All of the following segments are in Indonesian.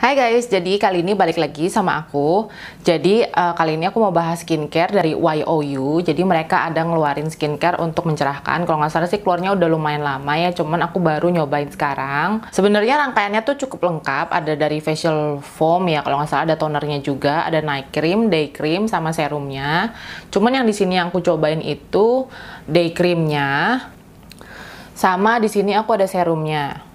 Hai guys, jadi kali ini balik lagi sama aku. Jadi uh, kali ini aku mau bahas skincare dari YOU. Jadi mereka ada ngeluarin skincare untuk mencerahkan. Kalau nggak salah sih keluarnya udah lumayan lama ya, cuman aku baru nyobain sekarang. Sebenarnya rangkaiannya tuh cukup lengkap. Ada dari facial foam ya, kalau nggak salah ada tonernya juga, ada night cream, day cream, sama serumnya. Cuman yang di sini yang aku cobain itu day creamnya, sama di sini aku ada serumnya.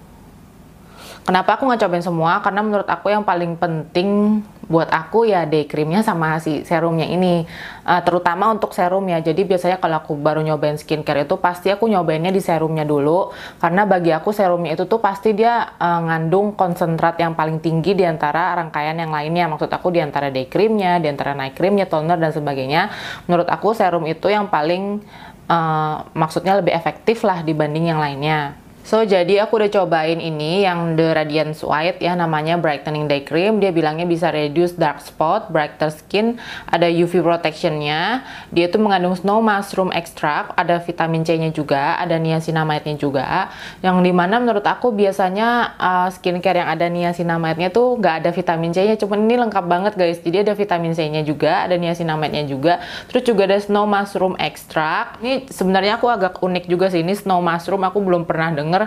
Kenapa aku nggak cobain semua? Karena menurut aku yang paling penting buat aku ya day creamnya sama si serumnya ini. Uh, terutama untuk serum ya. Jadi biasanya kalau aku baru nyobain skincare itu pasti aku nyobainnya di serumnya dulu. Karena bagi aku serumnya itu tuh pasti dia uh, ngandung konsentrat yang paling tinggi di antara rangkaian yang lainnya. Maksud aku di antara day creamnya, di antara night creamnya, toner dan sebagainya. Menurut aku serum itu yang paling uh, maksudnya lebih efektif lah dibanding yang lainnya. So jadi aku udah cobain ini yang The Radiance White ya namanya brightening day cream. Dia bilangnya bisa reduce dark spot, brighter skin, ada UV protectionnya. Dia tuh mengandung snow mushroom extract, ada vitamin C-nya juga, ada niacinamide-nya juga. Yang dimana menurut aku biasanya uh, skincare yang ada niacinamide-nya tuh nggak ada vitamin C-nya. Cuman ini lengkap banget guys. Jadi ada vitamin C-nya juga, ada niacinamide-nya juga. Terus juga ada snow mushroom extract. Ini sebenarnya aku agak unik juga sih ini snow mushroom. Aku belum pernah dengar denger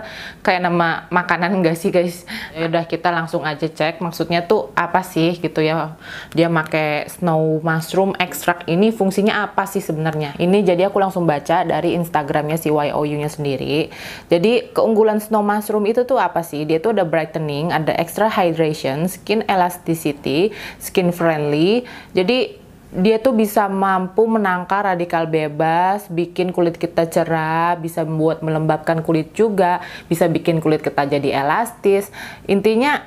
kayak nama makanan enggak sih guys ya udah kita langsung aja cek maksudnya tuh apa sih gitu ya dia pakai snow mushroom extract ini fungsinya apa sih sebenarnya ini jadi aku langsung baca dari instagramnya si YOU nya sendiri jadi keunggulan snow mushroom itu tuh apa sih dia tuh ada brightening ada extra hydration skin elasticity skin friendly jadi dia tuh bisa mampu menangkal radikal bebas, bikin kulit kita cerah, bisa membuat melembabkan kulit juga, bisa bikin kulit kita jadi elastis. Intinya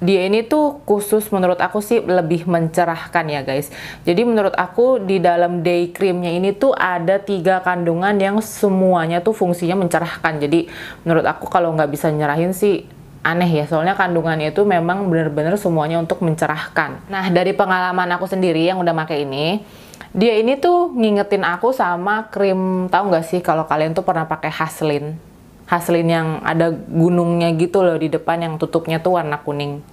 dia ini tuh khusus menurut aku sih lebih mencerahkan ya guys. Jadi menurut aku di dalam day creamnya ini tuh ada tiga kandungan yang semuanya tuh fungsinya mencerahkan. Jadi menurut aku kalau nggak bisa nyerahin sih aneh ya soalnya kandungannya itu memang bener-bener semuanya untuk mencerahkan nah dari pengalaman aku sendiri yang udah pakai ini dia ini tuh ngingetin aku sama krim tahu nggak sih kalau kalian tuh pernah pakai Haslin Haslin yang ada gunungnya gitu loh di depan yang tutupnya tuh warna kuning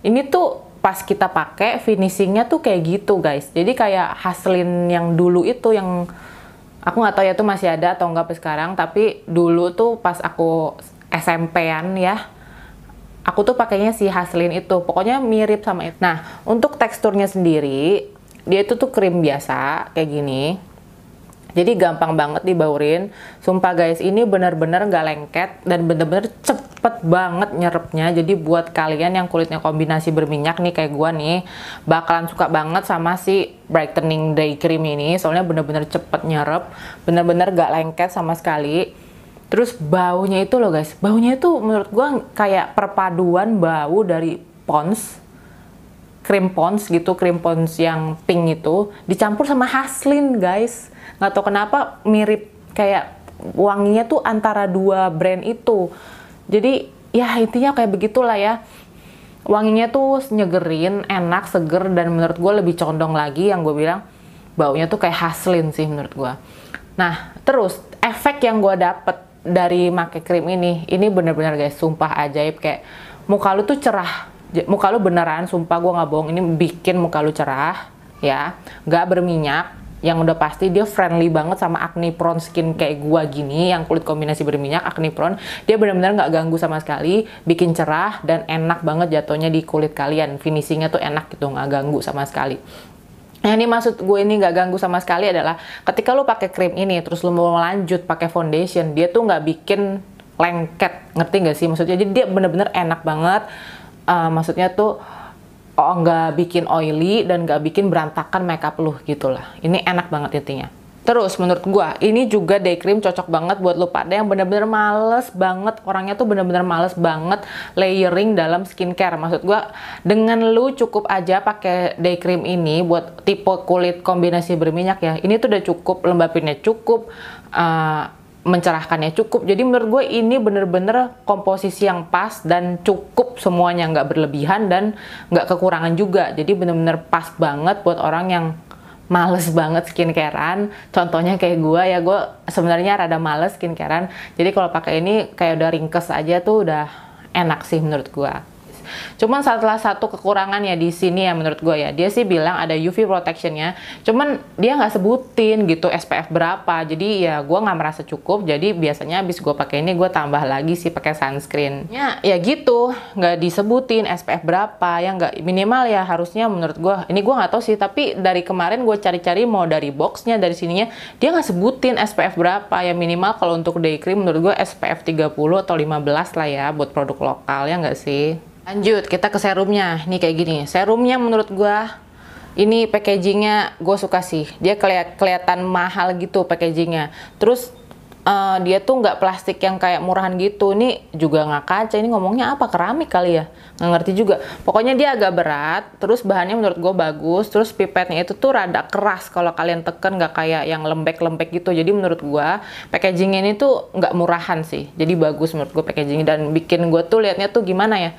ini tuh pas kita pakai finishingnya tuh kayak gitu guys jadi kayak Haslin yang dulu itu yang aku nggak tahu ya tuh masih ada atau nggak sekarang tapi dulu tuh pas aku SMP-an ya aku tuh pakainya si Haslin itu pokoknya mirip sama itu nah untuk teksturnya sendiri dia itu tuh krim biasa kayak gini jadi gampang banget dibaurin sumpah guys ini bener-bener gak lengket dan bener-bener cepet banget nyerepnya jadi buat kalian yang kulitnya kombinasi berminyak nih kayak gua nih bakalan suka banget sama si brightening day cream ini soalnya bener-bener cepet nyerep bener-bener gak lengket sama sekali Terus baunya itu loh guys, baunya itu menurut gue kayak perpaduan bau dari pons, krim pons gitu, krim pons yang pink itu, dicampur sama haslin guys. Nggak tau kenapa mirip kayak wanginya tuh antara dua brand itu. Jadi ya intinya kayak begitulah ya. Wanginya tuh nyegerin, enak, seger, dan menurut gue lebih condong lagi yang gue bilang baunya tuh kayak haslin sih menurut gue. Nah, terus efek yang gue dapet dari make krim ini ini bener-bener guys sumpah ajaib kayak muka lu tuh cerah muka lu beneran sumpah gue nggak bohong ini bikin muka lu cerah ya nggak berminyak yang udah pasti dia friendly banget sama acne prone skin kayak gua gini yang kulit kombinasi berminyak acne prone dia benar-benar nggak ganggu sama sekali bikin cerah dan enak banget jatuhnya di kulit kalian finishingnya tuh enak gitu nggak ganggu sama sekali Nah ini maksud gue ini nggak ganggu sama sekali adalah ketika lo pakai krim ini terus lo mau lanjut pakai foundation, dia tuh nggak bikin lengket, ngerti nggak sih maksudnya? Jadi dia bener-bener enak banget. Uh, maksudnya tuh oh, nggak bikin oily dan nggak bikin berantakan makeup lu gitulah Ini enak banget intinya. Terus menurut gue ini juga day cream cocok banget buat lo pada yang bener-bener males banget orangnya tuh bener-bener males banget layering dalam skincare. Maksud gue dengan lo cukup aja pakai day cream ini buat tipe kulit kombinasi berminyak ya. Ini tuh udah cukup lembapinnya cukup uh, mencerahkannya cukup. Jadi menurut gue ini bener-bener komposisi yang pas dan cukup semuanya nggak berlebihan dan nggak kekurangan juga. Jadi bener-bener pas banget buat orang yang males banget skincarean. Contohnya kayak gue ya, gue sebenarnya rada males skincarean. Jadi kalau pakai ini kayak udah ringkes aja tuh udah enak sih menurut gue. Cuman salah satu kekurangan ya di sini ya menurut gue ya, dia sih bilang ada UV protectionnya, cuman dia nggak sebutin gitu SPF berapa. Jadi ya gue nggak merasa cukup. Jadi biasanya abis gue pakai ini gue tambah lagi sih pakai sunscreen. Ya, ya gitu, nggak disebutin SPF berapa, yang nggak minimal ya harusnya menurut gue. Ini gue nggak tahu sih, tapi dari kemarin gue cari-cari mau dari boxnya dari sininya dia nggak sebutin SPF berapa ya minimal kalau untuk day cream menurut gue SPF 30 atau 15 lah ya buat produk lokal ya nggak sih? Lanjut, kita ke serumnya. ini kayak gini. Serumnya menurut gua ini packagingnya gue suka sih. Dia kelihatan mahal gitu packagingnya. Terus uh, dia tuh nggak plastik yang kayak murahan gitu. Ini juga nggak kaca. Ini ngomongnya apa? Keramik kali ya? Nggak ngerti juga. Pokoknya dia agak berat. Terus bahannya menurut gue bagus. Terus pipetnya itu tuh rada keras kalau kalian teken nggak kayak yang lembek-lembek gitu. Jadi menurut gue packagingnya ini tuh nggak murahan sih. Jadi bagus menurut gue packagingnya. dan bikin gue tuh liatnya tuh gimana ya?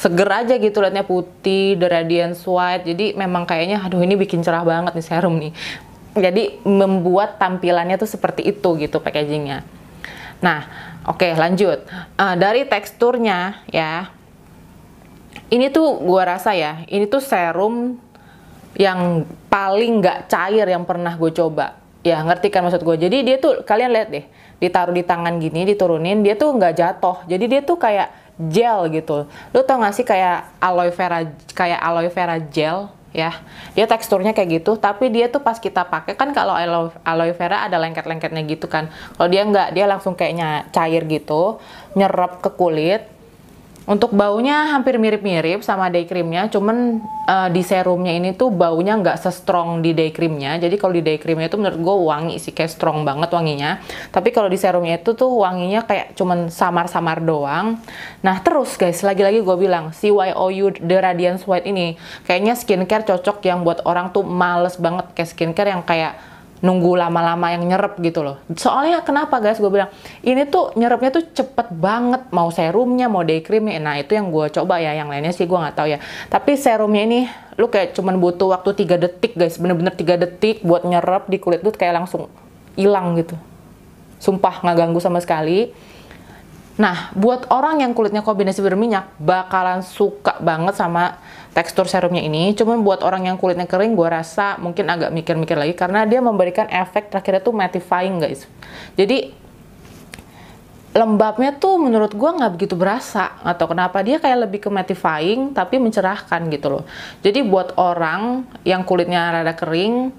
seger aja gitu liatnya putih, the radiance white. Jadi memang kayaknya aduh ini bikin cerah banget nih serum nih. Jadi membuat tampilannya tuh seperti itu gitu packagingnya. Nah, oke okay, lanjut. Uh, dari teksturnya ya. Ini tuh gue rasa ya, ini tuh serum yang paling nggak cair yang pernah gue coba ya ngerti kan maksud gue jadi dia tuh kalian lihat deh ditaruh di tangan gini diturunin dia tuh nggak jatuh jadi dia tuh kayak gel gitu lo tau gak sih kayak aloe vera kayak aloe vera gel ya dia teksturnya kayak gitu tapi dia tuh pas kita pakai kan kalau aloe, aloe vera ada lengket-lengketnya gitu kan kalau dia nggak dia langsung kayaknya cair gitu nyerap ke kulit untuk baunya hampir mirip-mirip sama day creamnya, cuman uh, di serumnya ini tuh baunya nggak se-strong di day creamnya. Jadi kalau di day creamnya itu menurut gue wangi sih, kayak strong banget wanginya. Tapi kalau di serumnya itu tuh wanginya kayak cuman samar-samar doang. Nah terus guys, lagi-lagi gue bilang, CYOU The Radiance White ini kayaknya skincare cocok yang buat orang tuh males banget kayak skincare yang kayak nunggu lama-lama yang nyerep gitu loh. Soalnya kenapa guys, gue bilang ini tuh nyerepnya tuh cepet banget. Mau serumnya, mau day creamnya. Nah itu yang gue coba ya, yang lainnya sih gue nggak tahu ya. Tapi serumnya ini lu kayak cuman butuh waktu tiga detik guys. Bener-bener 3 detik buat nyerep di kulit tuh kayak langsung hilang gitu. Sumpah nggak ganggu sama sekali. Nah, buat orang yang kulitnya kombinasi berminyak, bakalan suka banget sama tekstur serumnya ini. Cuma buat orang yang kulitnya kering, gue rasa mungkin agak mikir-mikir lagi karena dia memberikan efek terakhirnya tuh mattifying, guys. Jadi lembabnya tuh menurut gue nggak begitu berasa atau kenapa dia kayak lebih ke mattifying tapi mencerahkan gitu loh jadi buat orang yang kulitnya rada kering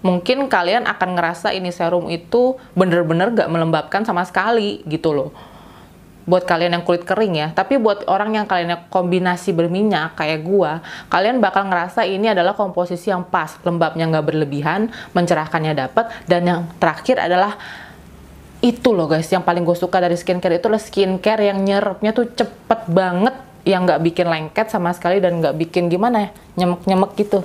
mungkin kalian akan ngerasa ini serum itu bener-bener gak melembabkan sama sekali gitu loh buat kalian yang kulit kering ya, tapi buat orang yang kalian yang kombinasi berminyak kayak gua, kalian bakal ngerasa ini adalah komposisi yang pas, lembabnya nggak berlebihan, mencerahkannya dapat, dan yang terakhir adalah itu loh guys, yang paling gue suka dari skincare itu adalah skincare yang nyerapnya tuh cepet banget, yang nggak bikin lengket sama sekali dan nggak bikin gimana ya, nyemek-nyemek gitu.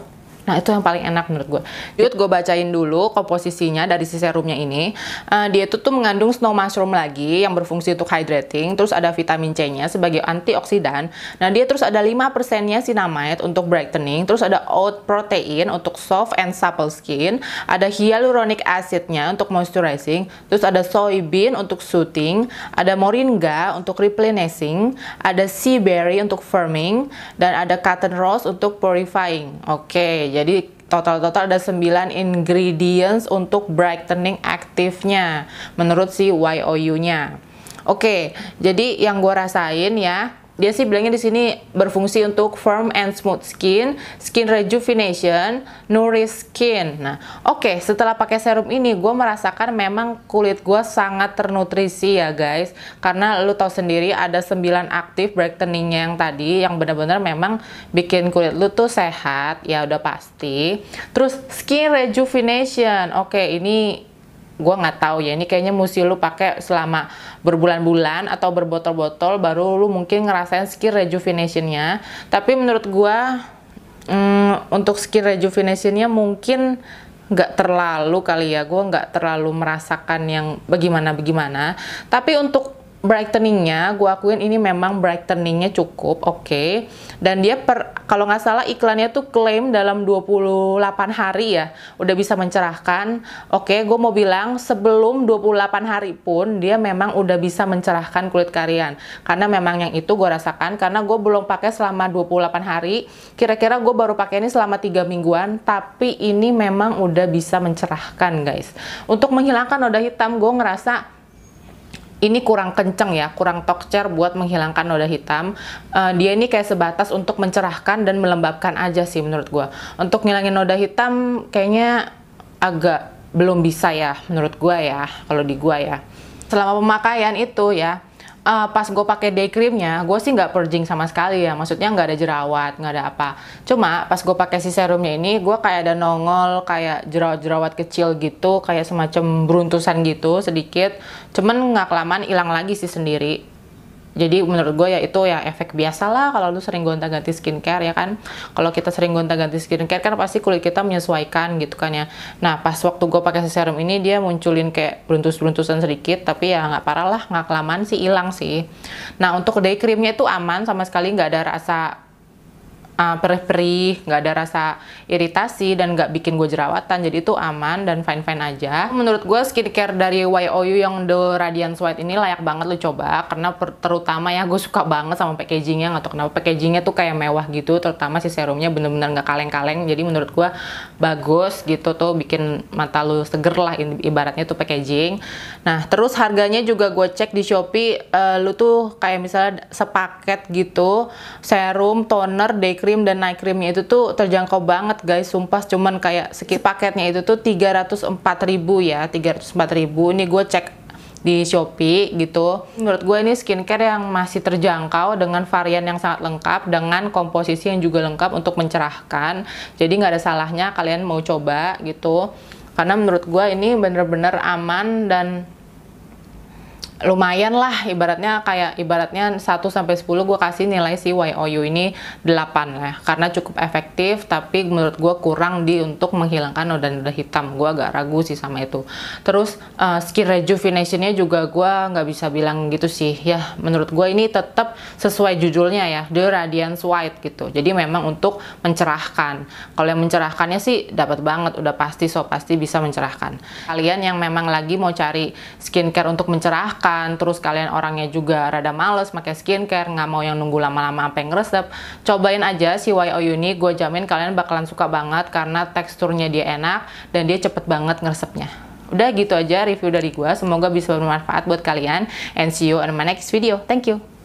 Nah itu yang paling enak menurut gue. Yud gue bacain dulu komposisinya dari si serumnya ini. Uh, dia itu tuh mengandung snow mushroom lagi yang berfungsi untuk hydrating. Terus ada vitamin C-nya sebagai antioksidan. Nah dia terus ada 5%-nya sinamide untuk brightening. Terus ada oat protein untuk soft and supple skin. Ada hyaluronic acid-nya untuk moisturizing. Terus ada soybean untuk soothing. Ada moringa untuk replenishing. Ada sea berry untuk firming. Dan ada cotton rose untuk purifying. Oke, okay, jadi total-total ada 9 ingredients untuk brightening aktifnya menurut si YOU-nya. Oke, jadi yang gue rasain ya, dia sih bilangnya di sini berfungsi untuk firm and smooth skin, skin rejuvenation, nourish skin. Nah, oke, okay, setelah pakai serum ini, gue merasakan memang kulit gue sangat ternutrisi ya guys. Karena lo tau sendiri ada 9 aktif brighteningnya yang tadi, yang benar-benar memang bikin kulit lo tuh sehat, ya udah pasti. Terus skin rejuvenation, oke okay, ini gue nggak tahu ya ini kayaknya mesti lu pakai selama berbulan-bulan atau berbotol-botol baru lu mungkin ngerasain skin rejuvenationnya tapi menurut gue hmm, untuk skin rejuvenationnya mungkin nggak terlalu kali ya gue nggak terlalu merasakan yang bagaimana bagaimana tapi untuk brighteningnya gue akuin ini memang brighteningnya cukup oke okay. dan dia per kalau nggak salah iklannya tuh klaim dalam 28 hari ya udah bisa mencerahkan oke okay, gue mau bilang sebelum 28 hari pun dia memang udah bisa mencerahkan kulit kalian karena memang yang itu gue rasakan karena gue belum pakai selama 28 hari kira-kira gue baru pakai ini selama tiga mingguan tapi ini memang udah bisa mencerahkan guys untuk menghilangkan noda hitam gue ngerasa ini kurang kenceng ya, kurang tokcer buat menghilangkan noda hitam. Uh, dia ini kayak sebatas untuk mencerahkan dan melembabkan aja sih menurut gue. Untuk ngilangin noda hitam kayaknya agak belum bisa ya menurut gue ya, kalau di gue ya. Selama pemakaian itu ya, uh, pas gue pakai day creamnya gue sih nggak purging sama sekali ya maksudnya nggak ada jerawat nggak ada apa cuma pas gue pakai si serumnya ini gue kayak ada nongol kayak jerawat-jerawat kecil gitu kayak semacam beruntusan gitu sedikit cuman nggak kelamaan hilang lagi sih sendiri jadi menurut gue ya itu ya efek biasa lah kalau lu sering gonta-ganti skincare ya kan kalau kita sering gonta-ganti skincare kan pasti kulit kita menyesuaikan gitu kan ya nah pas waktu gue pakai serum ini dia munculin kayak beruntus-beruntusan sedikit tapi ya nggak parah lah nggak kelamaan sih hilang sih nah untuk day creamnya itu aman sama sekali nggak ada rasa uh, perih-perih, nggak ada rasa iritasi dan nggak bikin gue jerawatan. Jadi itu aman dan fine-fine aja. Menurut gue skincare dari YOU yang The Radiance White ini layak banget lo coba karena terutama ya gue suka banget sama packagingnya nggak tau kenapa packagingnya tuh kayak mewah gitu terutama si serumnya bener-bener nggak kaleng-kaleng jadi menurut gue bagus gitu tuh bikin mata lu seger lah ibaratnya tuh packaging nah terus harganya juga gue cek di Shopee uh, lu tuh kayak misalnya sepaket gitu serum, toner, day cream cream dan night creamnya itu tuh terjangkau banget guys sumpah cuman kayak sekitar paketnya itu tuh 304.000 ya 304.000 ini gue cek di Shopee gitu. Menurut gue ini skincare yang masih terjangkau dengan varian yang sangat lengkap dengan komposisi yang juga lengkap untuk mencerahkan. Jadi nggak ada salahnya kalian mau coba gitu. Karena menurut gue ini bener-bener aman dan lumayan lah ibaratnya kayak ibaratnya 1 sampai 10 gue kasih nilai si YOU ini 8 lah ya. karena cukup efektif tapi menurut gue kurang di untuk menghilangkan noda-noda hitam gue agak ragu sih sama itu terus uh, eh, skin rejuvenationnya juga gue nggak bisa bilang gitu sih ya menurut gue ini tetap sesuai judulnya ya The Radiance White gitu jadi memang untuk mencerahkan kalau yang mencerahkannya sih dapat banget udah pasti so pasti bisa mencerahkan kalian yang memang lagi mau cari skincare untuk mencerahkan makan terus kalian orangnya juga rada males pakai skincare nggak mau yang nunggu lama-lama sampai ngeresep cobain aja si YO Uni, gue jamin kalian bakalan suka banget karena teksturnya dia enak dan dia cepet banget ngeresepnya udah gitu aja review dari gue semoga bisa bermanfaat buat kalian and see you on my next video thank you